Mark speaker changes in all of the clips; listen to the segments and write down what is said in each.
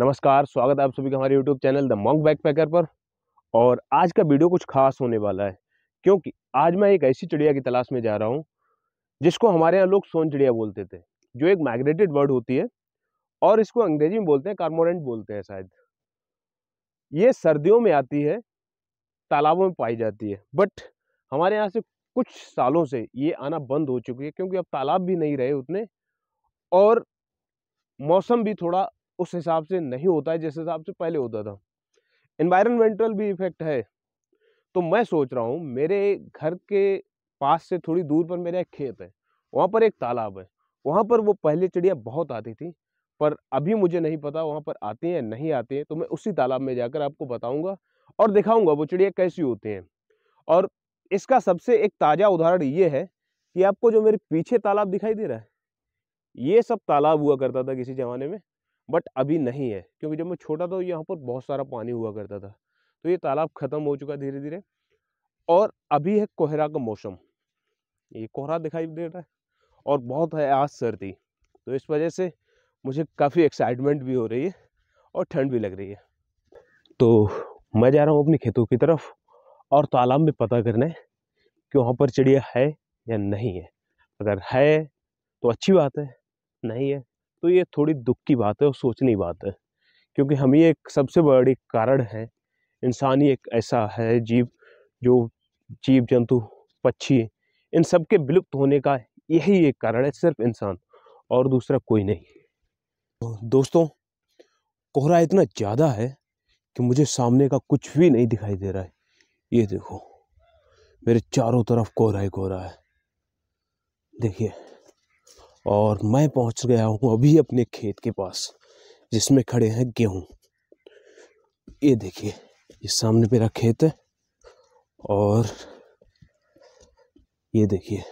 Speaker 1: नमस्कार स्वागत है आप सभी का हमारे YouTube channel the Mong backpacker पर और आज का वीडियो कुछ खास होने वाला है क्योंकि आज मैं एक ऐसी चिड़िया की तलाश में जा रहा हूँ जिसको हमारे यहाँ लोग सोन चिड़िया बोलते थे जो एक माइग्रेटेड बर्ड होती है और इसको अंग्रेजी में बोलते हैं कार्मोरेंट बोलते हैं शायद ये सर्दियों में आती है तालाबों में पाई जाती है बट हमारे यहाँ से कुछ सालों से ये आना बंद हो चुकी है क्योंकि अब तालाब भी नहीं रहे उतने और मौसम भी थोड़ा उस हिसाब से नहीं होता है जिस हिसाब से पहले होता था इन्वायरमेंटल भी इफेक्ट है तो मैं सोच रहा हूँ मेरे घर के पास से थोड़ी दूर पर मेरा एक खेत है वहाँ पर एक तालाब है वहाँ पर वो पहले चिड़िया बहुत आती थी पर अभी मुझे नहीं पता वहाँ पर आती हैं नहीं आती हैं तो मैं उसी तालाब में जाकर आपको बताऊँगा और दिखाऊँगा वो चिड़िया कैसी होती हैं और इसका सबसे एक ताज़ा उदाहरण ये है कि आपको जो मेरे पीछे तालाब दिखाई दे रहा है ये सब तालाब हुआ करता था किसी ज़माने में बट अभी नहीं है क्योंकि जब मैं छोटा था तो यहाँ पर बहुत सारा पानी हुआ करता था तो ये तालाब ख़त्म हो चुका धीरे धीरे और अभी है कोहरा का मौसम ये कोहरा दिखाई दे रहा है और बहुत है आज सर्दी तो इस वजह से मुझे काफ़ी एक्साइटमेंट भी हो रही है और ठंड भी लग रही है तो मैं जा रहा हूँ अपने खेतों की तरफ और तालाब में पता करना है कि वहाँ पर चिड़िया है या नहीं है अगर है तो अच्छी बात है नहीं है तो ये थोड़ी दुख की बात है और सोचने की बात है क्योंकि हम ये एक सबसे बड़ी कारण है इंसान ही एक ऐसा है जीव जो जीव जंतु पक्षी इन सब के विलुप्त होने का यही एक कारण है सिर्फ इंसान और दूसरा कोई नहीं दोस्तों कोहरा इतना ज़्यादा है कि मुझे सामने का कुछ भी नहीं दिखाई दे रहा है ये देखो मेरे चारों तरफ कोहरा ही कोहरा है देखिए और मैं पहुंच गया हूं अभी अपने खेत के पास जिसमें खड़े हैं गेहूं ये देखिए ये सामने मेरा खेत है और ये देखिए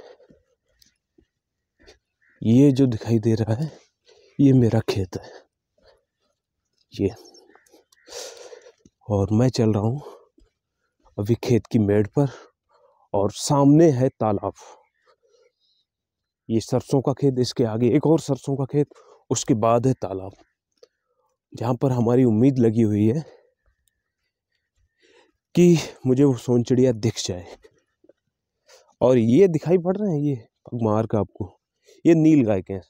Speaker 1: ये जो दिखाई दे रहा है ये मेरा खेत है ये और मैं चल रहा हूँ अभी खेत की मेड़ पर और सामने है तालाब ये सरसों का खेत इसके आगे एक और सरसों का खेत उसके बाद है तालाब जहाँ पर हमारी उम्मीद लगी हुई है कि मुझे वो सोन चिड़िया दिख जाए और ये दिखाई पड़ रहे हैं ये पगमार्क आपको ये नील गाय के हैं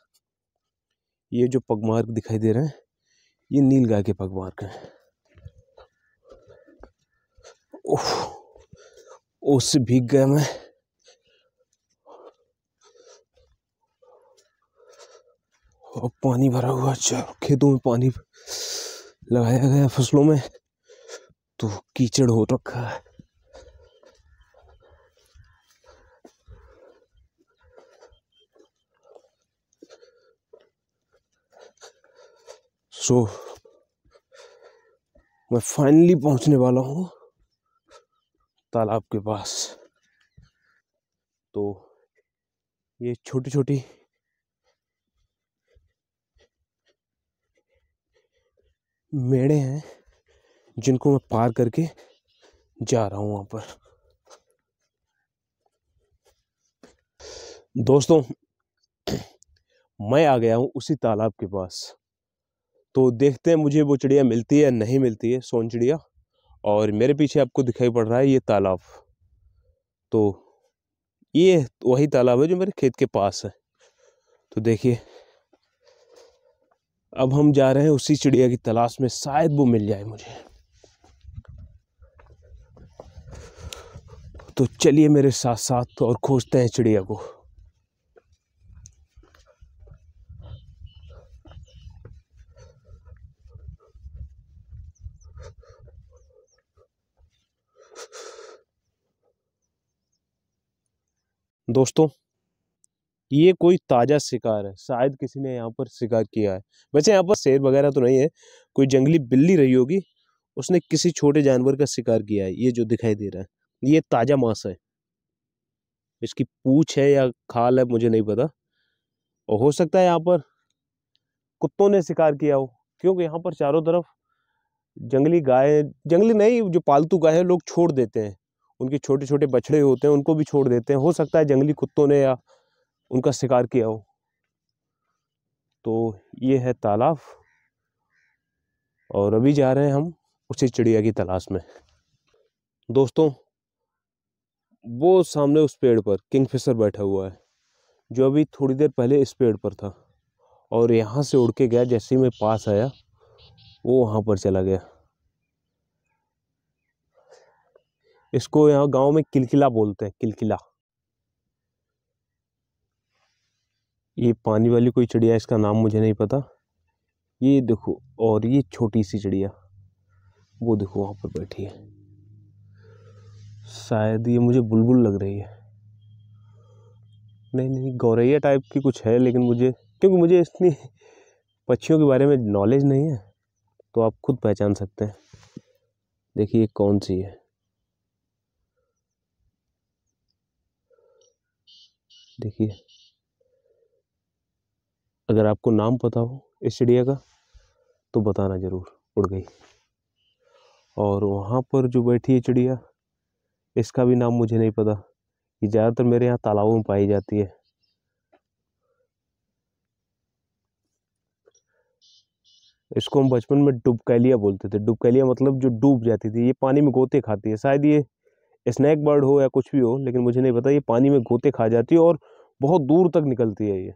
Speaker 1: ये जो पगमार्क दिखाई दे रहे हैं ये नील गाय के पगमार्क हैं उस भीग गया मैं और पानी भरा हुआ चारों खेतों में पानी लगाया गया फसलों में तो कीचड़ हो रखा है सो so, मैं फाइनली पहुंचने वाला हूं तालाब के पास तो ये छोटी छोटी मेड़े हैं जिनको मैं पार करके जा रहा हूँ वहाँ पर दोस्तों मैं आ गया हूँ उसी तालाब के पास तो देखते हैं मुझे वो चिड़िया मिलती है या नहीं मिलती है सोन चिड़िया और मेरे पीछे आपको दिखाई पड़ रहा है ये तालाब तो ये वही तालाब है जो मेरे खेत के पास है तो देखिए अब हम जा रहे हैं उसी चिड़िया की तलाश में शायद वो मिल जाए मुझे तो चलिए मेरे साथ साथ तो और खोजते हैं चिड़िया को दोस्तों ये कोई ताज़ा शिकार है शायद किसी ने यहाँ पर शिकार किया है वैसे यहाँ पर शेर वगैरह तो नहीं है कोई जंगली बिल्ली रही होगी उसने किसी छोटे जानवर का शिकार किया है ये जो दिखाई दे रहा है ये ताज़ा मांस है इसकी पूछ है या खाल है मुझे नहीं पता और हो सकता है यहाँ पर कुत्तों ने शिकार किया हो क्योंकि यहाँ पर चारों तरफ जंगली गाय जंगली नहीं जो पालतू गाय है लोग छोड़ देते हैं उनके छोटे छोटे बछड़े होते हैं उनको भी छोड़ देते हैं हो सकता है जंगली कुत्तों ने या उनका शिकार किया हो तो ये है तालाब और अभी जा रहे हैं हम उसी चिड़िया की तलाश में दोस्तों वो सामने उस पेड़ पर किंगफिशर बैठा हुआ है जो अभी थोड़ी देर पहले इस पेड़ पर था और यहाँ से उड़ के गया जैसे ही मैं पास आया वो वहाँ पर चला गया इसको यहाँ गांव में किलकिला बोलते हैं किलकिला ये पानी वाली कोई चिड़िया इसका नाम मुझे नहीं पता ये देखो और ये छोटी सी चिड़िया वो देखो वहाँ पर बैठी है शायद ये मुझे बुलबुल लग रही है नहीं नहीं गौरैया टाइप की कुछ है लेकिन मुझे क्योंकि मुझे इतनी पक्षियों के बारे में नॉलेज नहीं है तो आप खुद पहचान सकते हैं देखिए कौन सी है देखिए अगर आपको नाम पता हो इस चिड़िया का तो बताना ज़रूर उड़ गई और वहाँ पर जो बैठी है चिड़िया इसका भी नाम मुझे नहीं पता ये ज़्यादातर मेरे यहाँ तालाबों में पाई जाती है इसको हम बचपन में डुबकैलिया बोलते थे डुबकैलिया मतलब जो डूब जाती थी ये पानी में गोते खाती है शायद ये स्नैक बर्ड हो या कुछ भी हो लेकिन मुझे नहीं पता ये पानी में गोते खा जाती है और बहुत दूर तक निकलती है ये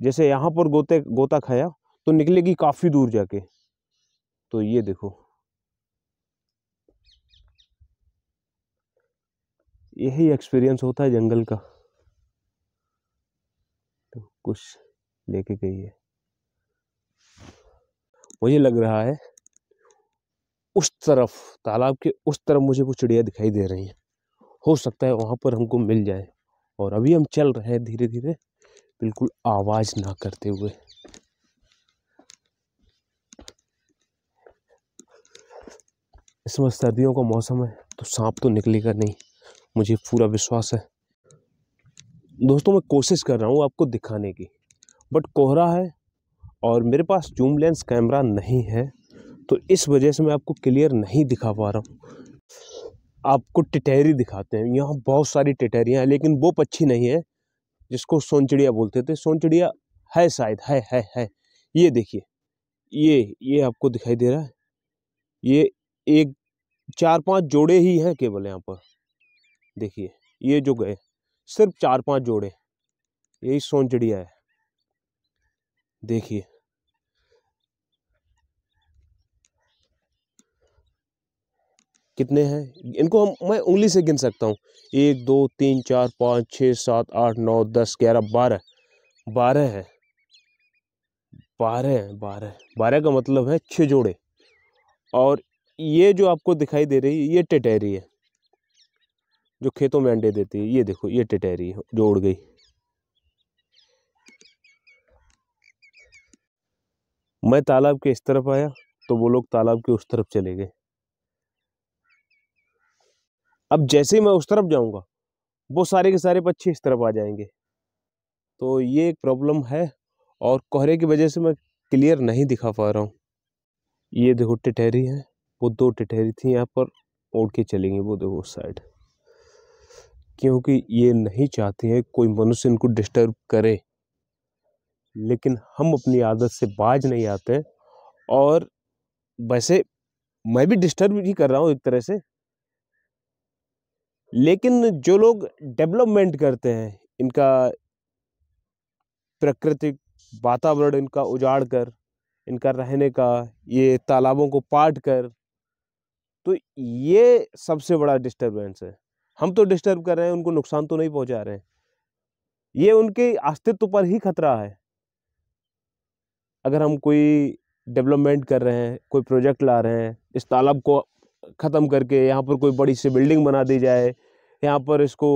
Speaker 1: जैसे यहाँ पर गोते गोता खाया तो निकलेगी काफ़ी दूर जाके तो ये देखो यही एक्सपीरियंस होता है जंगल का तो कुछ लेके गई है मुझे लग रहा है उस तरफ तालाब के उस तरफ मुझे कुछ चिड़िया दिखाई दे रही हैं हो सकता है वहाँ पर हमको मिल जाए और अभी हम चल रहे हैं धीरे धीरे बिल्कुल आवाज़ ना करते हुए इस समय सर्दियों का मौसम है तो सांप तो निकलेगा नहीं मुझे पूरा विश्वास है दोस्तों मैं कोशिश कर रहा हूँ आपको दिखाने की बट कोहरा है और मेरे पास जूम लेंस कैमरा नहीं है तो इस वजह से मैं आपको क्लियर नहीं दिखा पा रहा हूँ आपको टिटहरी दिखाते हैं यहाँ बहुत सारी टिटहरियाँ हैं लेकिन वो पक्षी नहीं है जिसको सोनचिड़िया बोलते थे सोनचिड़िया है शायद है है है ये देखिए ये ये आपको दिखाई दे रहा है ये एक चार पांच जोड़े ही हैं केवल यहाँ पर देखिए ये जो गए सिर्फ चार पांच जोड़े यही सोनचिड़िया है देखिए कितने हैं इनको हम मैं उंगली से गिन सकता हूँ एक दो तीन चार पाँच छः सात आठ नौ दस ग्यारह बारह बारह है बारह है बारह बारह का मतलब है छः जोड़े और ये जो आपको दिखाई दे रही है ये टटहरी है जो खेतों में अंडे देती है ये देखो ये टटहरी है जो उड़ गई मैं तालाब के इस तरफ आया तो वो लोग तालाब के उस तरफ चले गए अब जैसे ही मैं उस तरफ जाऊंगा वो सारे के सारे पक्षी इस तरफ आ जाएंगे तो ये एक प्रॉब्लम है और कोहरे की वजह से मैं क्लियर नहीं दिखा पा रहा हूँ ये देखो टिठहरी है वो दो टिठहरी थी यहाँ पर उड़ के चलेंगी वो देखो उस साइड क्योंकि ये नहीं चाहते हैं कोई मनुष्य इनको डिस्टर्ब करे लेकिन हम अपनी आदत से बाज नहीं आते और वैसे मैं भी डिस्टर्ब ही कर रहा हूँ एक तरह से लेकिन जो लोग डेवलपमेंट करते हैं इनका प्राकृतिक वातावरण इनका उजाड़ कर इनका रहने का ये तालाबों को पाट कर तो ये सबसे बड़ा डिस्टरबेंस है हम तो डिस्टर्ब कर रहे हैं उनको नुकसान तो नहीं पहुंचा रहे हैं ये उनके अस्तित्व पर ही खतरा है अगर हम कोई डेवलपमेंट कर रहे हैं कोई प्रोजेक्ट ला रहे हैं इस तालाब को ख़त्म करके यहाँ पर कोई बड़ी सी बिल्डिंग बना दी जाए यहाँ पर इसको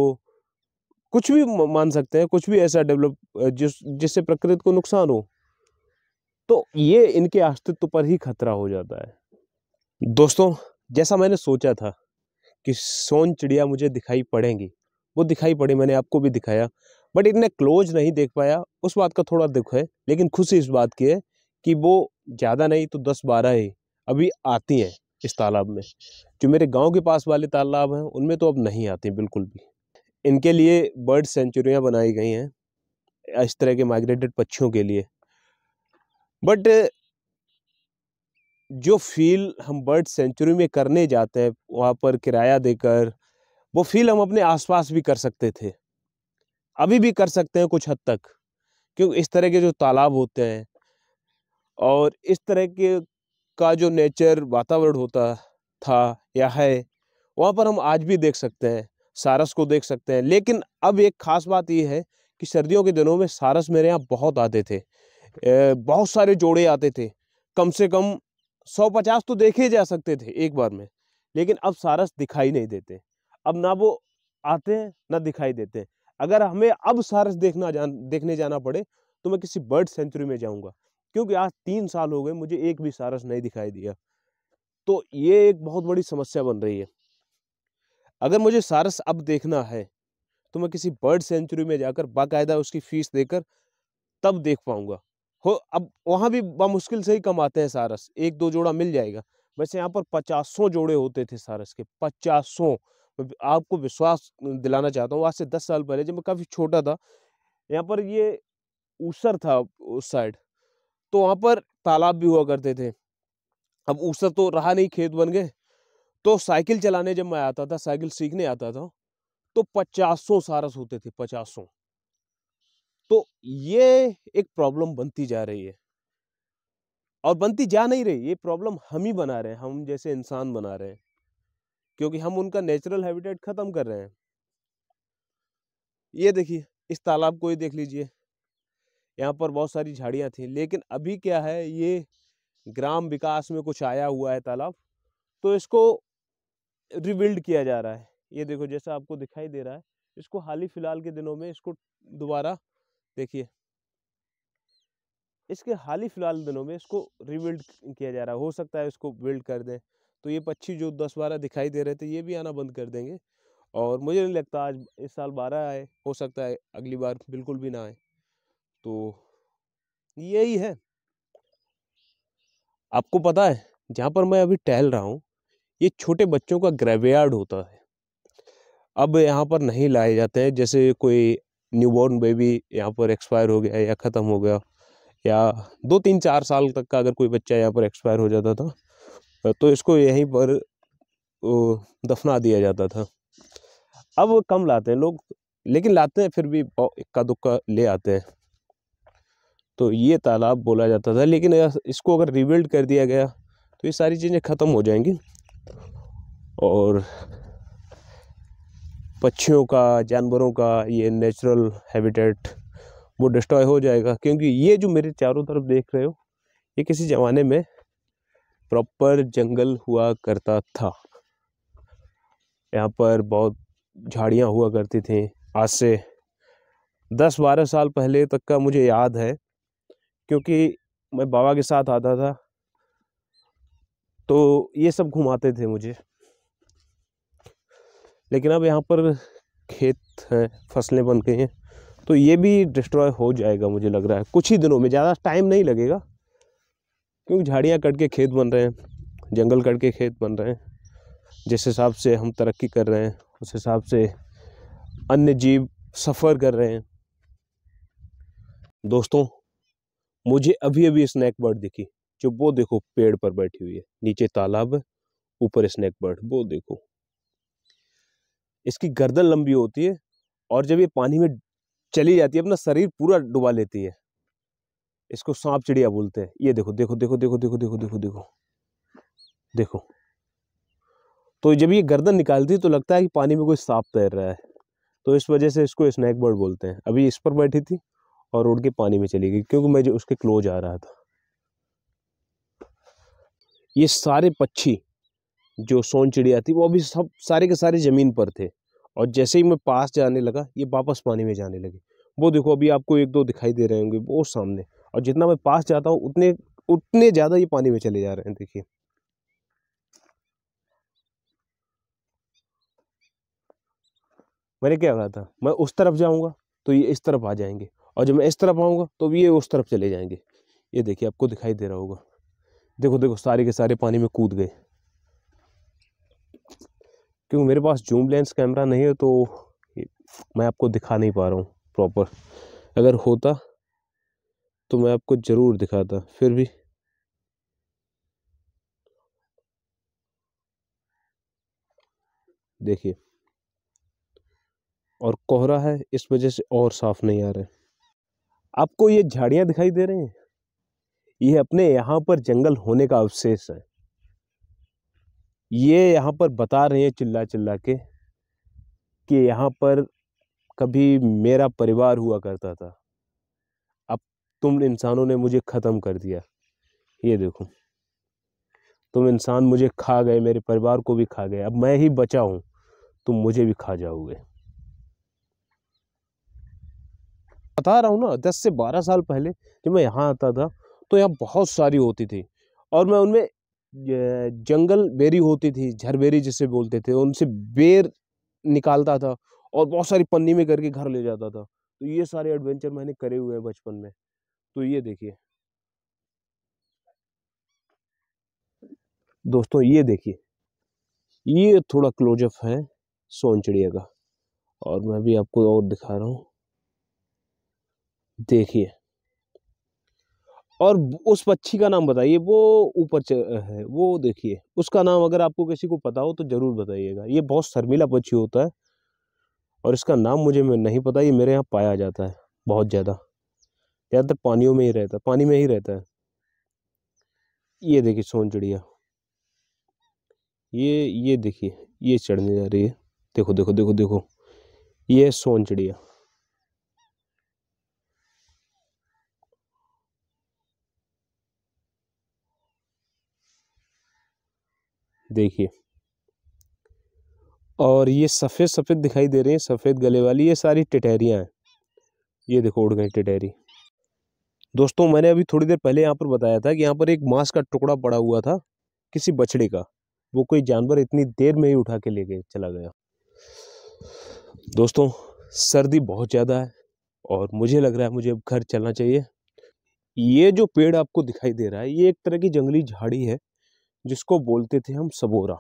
Speaker 1: कुछ भी मान सकते हैं कुछ भी ऐसा डेवलप जिस जिससे प्रकृति को नुकसान हो तो ये इनके अस्तित्व पर ही खतरा हो जाता है दोस्तों जैसा मैंने सोचा था कि सोन चिड़िया मुझे दिखाई पड़ेंगी वो दिखाई पड़ी मैंने आपको भी दिखाया बट इतने क्लोज नहीं देख पाया उस बात का थोड़ा दुख है लेकिन खुशी इस बात की है कि वो ज़्यादा नहीं तो दस बारह ही अभी आती हैं इस तालाब में जो मेरे गांव के पास वाले तालाब हैं उनमें तो अब नहीं आते बिल्कुल भी इनके लिए बर्ड सेंचुरियाँ बनाई गई हैं इस तरह के माइग्रेटेड पक्षियों के लिए बट जो फील हम बर्ड सेंचुरी में करने जाते हैं वहाँ पर किराया देकर वो फील हम अपने आसपास भी कर सकते थे अभी भी कर सकते हैं कुछ हद तक क्योंकि इस तरह के जो तालाब होते हैं और इस तरह के का जो नेचर वातावरण होता था या है वहाँ पर हम आज भी देख सकते हैं सारस को देख सकते हैं लेकिन अब एक ख़ास बात यह है कि सर्दियों के दिनों में सारस मेरे यहाँ बहुत आते थे बहुत सारे जोड़े आते थे कम से कम सौ पचास तो देखे जा सकते थे एक बार में लेकिन अब सारस दिखाई नहीं देते अब ना वो आते हैं ना दिखाई देते हैं अगर हमें अब सारस देखना जान देखने जाना पड़े तो मैं किसी बर्ड सेंचुरी में जाऊंगा क्योंकि आज तीन साल हो गए मुझे एक भी सारस नहीं दिखाई दिया तो ये एक बहुत बड़ी समस्या बन रही है अगर मुझे सारस अब देखना है तो मैं किसी बर्ड सेंचुरी में जाकर बाकायदा उसकी फीस देकर तब देख पाऊंगा हो अब वहाँ भी बामुश्किल से ही कमाते हैं सारस एक दो जोड़ा मिल जाएगा वैसे यहाँ पर पचासों जोड़े होते थे सारस के पचासों आपको विश्वास दिलाना चाहता हूँ आज से दस साल पहले जब मैं काफ़ी छोटा था यहाँ पर ये ऊसर था उस साइड तो वहाँ पर तालाब भी हुआ करते थे अब उस तो रहा नहीं खेत बन गए तो साइकिल चलाने जब मैं आता था साइकिल सीखने आता था तो पचासों सारस होते थे पचासों तो ये एक प्रॉब्लम बनती जा रही है और बनती जा नहीं रही ये प्रॉब्लम हम ही बना रहे हैं हम जैसे इंसान बना रहे हैं क्योंकि हम उनका नेचुरल हैबिटेट ख़त्म कर रहे हैं ये देखिए इस तालाब को ही देख लीजिए यहाँ पर बहुत सारी झाड़ियाँ थी लेकिन अभी क्या है ये ग्राम विकास में कुछ आया हुआ है तालाब तो इसको रिबिल्ड किया जा रहा है ये देखो जैसा आपको दिखाई दे रहा है इसको हाल ही फिलहाल के दिनों में इसको दोबारा देखिए इसके हाल ही फिलहाल दिनों में इसको रिबिल्ड किया जा रहा है हो सकता है इसको बिल्ड कर दें तो ये पक्षी जो दस बारह दिखाई दे रहे थे ये भी आना बंद कर देंगे और मुझे नहीं लगता आज इस साल बारह आए हो सकता है अगली बार बिल्कुल भी ना आए तो यही है आपको पता है जहाँ पर मैं अभी टहल रहा हूँ ये छोटे बच्चों का ग्रेवयार्ड होता है अब यहाँ पर नहीं लाए जाते हैं जैसे कोई न्यूबॉर्न बेबी यहाँ पर एक्सपायर हो गया या ख़त्म हो गया या दो तीन चार साल तक का अगर कोई बच्चा यहाँ पर एक्सपायर हो जाता था तो इसको यहीं पर दफना दिया जाता था अब कम लाते हैं लोग लेकिन लाते हैं फिर भी इक्का दुक्का ले आते हैं तो ये तालाब बोला जाता था लेकिन इसको अगर रिबिल्ड कर दिया गया तो ये सारी चीज़ें ख़त्म हो जाएंगी और पक्षियों का जानवरों का ये नेचुरल हैबिटेट वो डिस्ट्रॉय हो जाएगा क्योंकि ये जो मेरे चारों तरफ देख रहे हो ये किसी ज़माने में प्रॉपर जंगल हुआ करता था यहाँ पर बहुत झाड़ियाँ हुआ करती थी आज से दस बारह साल पहले तक का मुझे याद है क्योंकि मैं बाबा के साथ आता था तो ये सब घुमाते थे मुझे लेकिन अब यहाँ पर खेत हैं फसलें बन गई हैं तो ये भी डिस्ट्रॉय हो जाएगा मुझे लग रहा है कुछ ही दिनों में ज़्यादा टाइम नहीं लगेगा क्योंकि झाड़ियाँ कट के खेत बन रहे हैं जंगल कट के खेत बन रहे हैं जिस हिसाब से हम तरक्की कर रहे हैं उस हिसाब से अन्य जीव सफ़र कर रहे हैं दोस्तों मुझे अभी अभी स्नैक बर्ड दिखी जो वो देखो पेड़ पर बैठी हुई है नीचे तालाब है ऊपर स्नैक बर्ड वो देखो इसकी गर्दन लंबी होती है और जब ये पानी में चली जाती है अपना शरीर पूरा डुबा लेती है इसको सांप चिड़िया बोलते हैं ये देखो देखो देखो देखो देखो देखो देखो देखो देखो तो जब ये गर्दन निकालती है तो लगता है कि पानी में कोई सांप तैर रहा है तो इस वजह से इसको स्नैक बर्ड बोलते हैं अभी इस पर बैठी थी और उड़ के पानी में चली गई क्योंकि मैं जो उसके क्लोज आ रहा था ये सारे पक्षी जो सोन चिड़िया थी वो अभी सब सारे के सारे ज़मीन पर थे और जैसे ही मैं पास जाने लगा ये वापस पानी में जाने लगे वो देखो अभी आपको एक दो दिखाई दे रहे होंगे वो सामने और जितना मैं पास जाता हूँ उतने उतने ज़्यादा ये पानी में चले जा रहे हैं देखिए मैंने क्या कहा था मैं उस तरफ जाऊँगा तो ये इस तरफ आ जाएंगे और जब मैं इस तरफ आऊँगा तो ये उस तरफ चले जाएंगे ये देखिए आपको दिखाई दे रहा होगा देखो देखो सारे के सारे पानी में कूद गए क्योंकि मेरे पास जूम लेंस कैमरा नहीं है तो मैं आपको दिखा नहीं पा रहा हूँ प्रॉपर अगर होता तो मैं आपको ज़रूर दिखाता फिर भी देखिए और कोहरा है इस वजह से और साफ़ नहीं आ रहा है आपको ये झाड़ियाँ दिखाई दे रही हैं ये अपने यहाँ पर जंगल होने का अवशेष है ये यहाँ पर बता रहे हैं चिल्ला चिल्ला के कि यहाँ पर कभी मेरा परिवार हुआ करता था अब तुम इंसानों ने मुझे ख़त्म कर दिया ये देखो तुम इंसान मुझे खा गए मेरे परिवार को भी खा गए अब मैं ही बचा हूँ तुम मुझे भी खा जाओगे बता रहा हूँ ना दस से बारह साल पहले जब मैं यहाँ आता था तो यहाँ बहुत सारी होती थी और मैं उनमें जंगल बेरी होती थी झरबेरी जिसे बोलते थे उनसे बेर निकालता था और बहुत सारी पन्नी में करके घर ले जाता था तो ये सारे एडवेंचर मैंने करे हुए हैं बचपन में तो ये देखिए दोस्तों ये देखिए ये थोड़ा क्लोजअप है सोन चिड़िया का और मैं भी आपको और दिखा रहा हूँ देखिए और उस पक्षी का नाम बताइए वो ऊपर है वो देखिए उसका नाम अगर आपको किसी को पता हो तो ज़रूर बताइएगा ये बहुत शर्मीला पक्षी होता है और इसका नाम मुझे मैं नहीं पता ये मेरे यहाँ पाया जाता है बहुत ज़्यादा ज़्यादातर पानियों में ही रहता है पानी में ही रहता है ये देखिए सोन चिड़िया ये ये देखिए ये चढ़ने जा रही है देखो देखो देखो देखो ये है सोन चिड़िया देखिए और ये सफ़ेद सफ़ेद दिखाई दे रही हैं सफ़ेद गले वाली ये सारी टिटहरियाँ हैं ये देखो उड़ गई टिटहरी दोस्तों मैंने अभी थोड़ी देर पहले यहाँ पर बताया था कि यहाँ पर एक मांस का टुकड़ा पड़ा हुआ था किसी बछड़े का वो कोई जानवर इतनी देर में ही उठा के ले गए चला गया दोस्तों सर्दी बहुत ज़्यादा है और मुझे लग रहा है मुझे अब घर चलना चाहिए ये जो पेड़ आपको दिखाई दे रहा है ये एक तरह की जंगली झाड़ी है जिसको बोलते थे हम सबोरा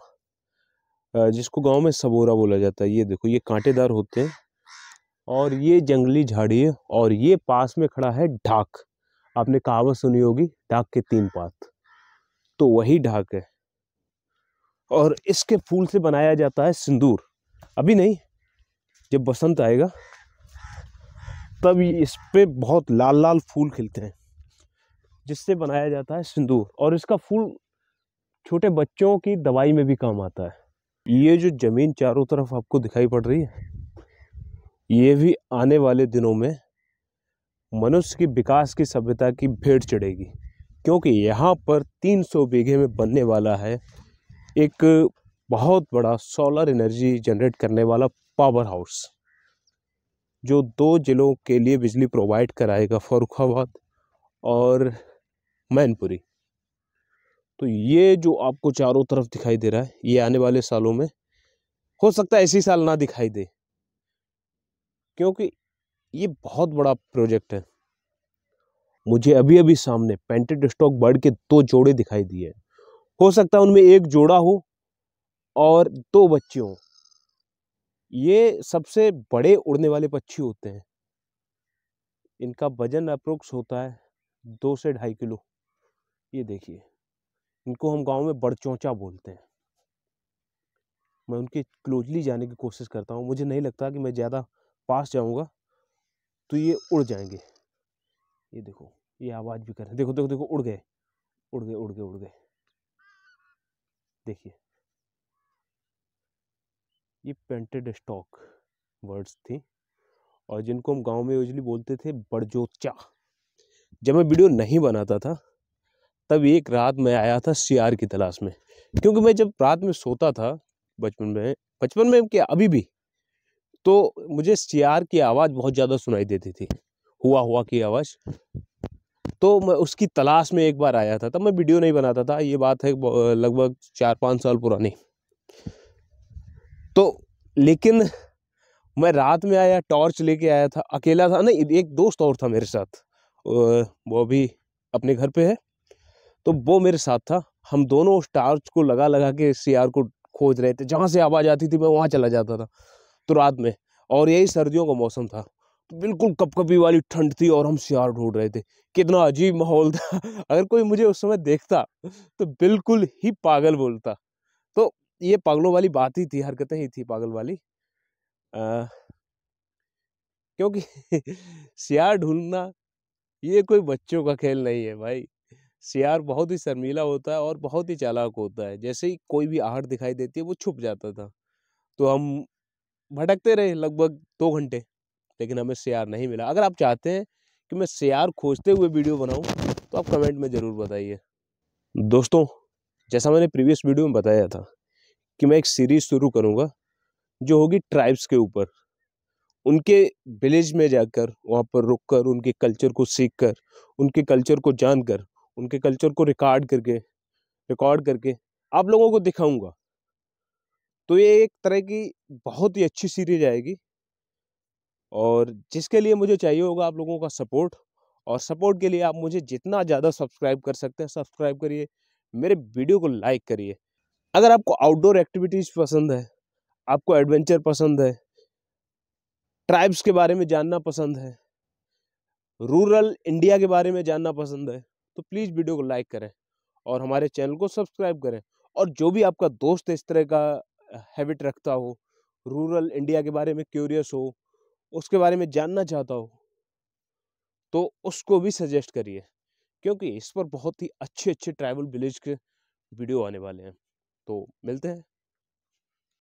Speaker 1: जिसको गांव में सबोरा बोला जाता है ये देखो ये कांटेदार होते हैं और ये जंगली झाड़ी है और ये पास में खड़ा है ढाक आपने कहावत सुनी होगी ढाक के तीन पात तो वही ढाक है और इसके फूल से बनाया जाता है सिंदूर अभी नहीं जब बसंत आएगा तब इस पर बहुत लाल लाल फूल खिलते हैं जिससे बनाया जाता है सिंदूर और इसका फूल छोटे बच्चों की दवाई में भी काम आता है ये जो ज़मीन चारों तरफ आपको दिखाई पड़ रही है ये भी आने वाले दिनों में मनुष्य की विकास की सभ्यता की भेंट चढ़ेगी क्योंकि यहाँ पर 300 बीघे में बनने वाला है एक बहुत बड़ा सोलर एनर्जी जनरेट करने वाला पावर हाउस जो दो ज़िलों के लिए बिजली प्रोवाइड कराएगा फरुखाबाद और मैनपुरी तो ये जो आपको चारों तरफ दिखाई दे रहा है ये आने वाले सालों में हो सकता है इसी साल ना दिखाई दे क्योंकि ये बहुत बड़ा प्रोजेक्ट है मुझे अभी अभी सामने पेंटेड स्टॉक बर्ड के दो जोड़े दिखाई दिए हो सकता है उनमें एक जोड़ा हो और दो बच्चे हों ये सबसे बड़े उड़ने वाले पक्षी होते हैं इनका वजन अप्रोक्स होता है दो से ढाई किलो ये देखिए इनको हम गांव में बड़चौचा बोलते हैं मैं उनके क्लोजली जाने की कोशिश करता हूँ मुझे नहीं लगता कि मैं ज़्यादा पास जाऊँगा तो ये उड़ जाएंगे ये देखो ये आवाज़ भी कर रहे देखो देखो देखो उड़ गए उड़ गए उड़ गए उड़ गए देखिए ये पेंटेड स्टॉक वर्ड्स थी और जिनको हम गांव में यूजली बोलते थे बड़जोचा जब मैं वीडियो नहीं बनाता था तब एक रात मैं आया था सियार की तलाश में क्योंकि मैं जब रात में सोता था बचपन में बचपन में क्या अभी भी तो मुझे सियार की आवाज़ बहुत ज़्यादा सुनाई देती थी हुआ हुआ की आवाज़ तो मैं उसकी तलाश में एक बार आया था तब मैं वीडियो नहीं बनाता था ये बात है लगभग चार पाँच साल पुरानी तो लेकिन मैं रात में आया टॉर्च लेके आया था अकेला था नहीं एक दोस्त और था मेरे साथ वो अभी अपने घर पे है तो वो मेरे साथ था हम दोनों उस टार्च को लगा लगा के सी को खोज रहे थे जहाँ से आवाज़ आती थी मैं वहाँ चला जाता था तो रात में और यही सर्दियों का मौसम था तो बिल्कुल कपकपी वाली ठंड थी और हम सियार ढूंढ रहे थे कितना अजीब माहौल था अगर कोई मुझे उस समय देखता तो बिल्कुल ही पागल बोलता तो ये पागलों वाली बात ही थी हरकतें ही थी पागल वाली आ, क्योंकि सियार ढूंढना ये कोई बच्चों का खेल नहीं है भाई सियार बहुत ही शर्मीला होता है और बहुत ही चालाक होता है जैसे ही कोई भी आहट दिखाई देती है वो छुप जाता था तो हम भटकते रहे लगभग दो घंटे लेकिन हमें सियार नहीं मिला अगर आप चाहते हैं कि मैं सियार खोजते हुए वीडियो बनाऊं तो आप कमेंट में ज़रूर बताइए दोस्तों जैसा मैंने प्रीवियस वीडियो में बताया था कि मैं एक सीरीज़ शुरू करूँगा जो होगी ट्राइब्स के ऊपर उनके विलेज में जाकर वहाँ पर रुक कर उनके कल्चर को सीख कर उनके कल्चर को जानकर उनके कल्चर को रिकॉर्ड करके रिकॉर्ड करके आप लोगों को दिखाऊंगा तो ये एक तरह की बहुत ही अच्छी सीरीज आएगी और जिसके लिए मुझे चाहिए होगा आप लोगों का सपोर्ट और सपोर्ट के लिए आप मुझे जितना ज़्यादा सब्सक्राइब कर सकते हैं सब्सक्राइब करिए मेरे वीडियो को लाइक करिए अगर आपको आउटडोर एक्टिविटीज़ पसंद है आपको एडवेंचर पसंद है ट्राइब्स के बारे में जानना पसंद है रूरल इंडिया के बारे में जानना पसंद है तो प्लीज़ वीडियो को लाइक करें और हमारे चैनल को सब्सक्राइब करें और जो भी आपका दोस्त इस तरह का हैबिट रखता हो रूरल इंडिया के बारे में क्यूरियस हो उसके बारे में जानना चाहता हो तो उसको भी सजेस्ट करिए क्योंकि इस पर बहुत ही अच्छे अच्छे ट्राइबल विलेज के वीडियो आने वाले हैं तो मिलते हैं